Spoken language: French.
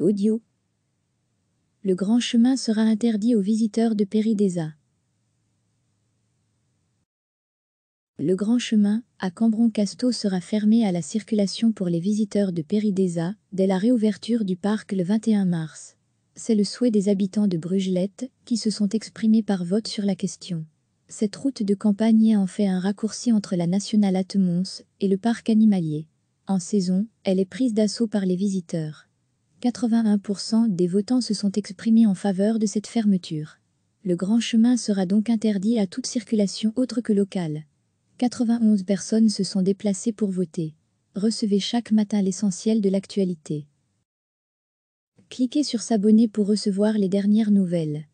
Audio. Le grand chemin sera interdit aux visiteurs de Péridésa. Le grand chemin à Cambron-Casto sera fermé à la circulation pour les visiteurs de Péridésa dès la réouverture du parc le 21 mars. C'est le souhait des habitants de Brugelette qui se sont exprimés par vote sur la question. Cette route de campagne en fait un raccourci entre la nationale Atemons et le parc animalier. En saison, elle est prise d'assaut par les visiteurs. 81% des votants se sont exprimés en faveur de cette fermeture. Le grand chemin sera donc interdit à toute circulation autre que locale. 91 personnes se sont déplacées pour voter. Recevez chaque matin l'essentiel de l'actualité. Cliquez sur s'abonner pour recevoir les dernières nouvelles.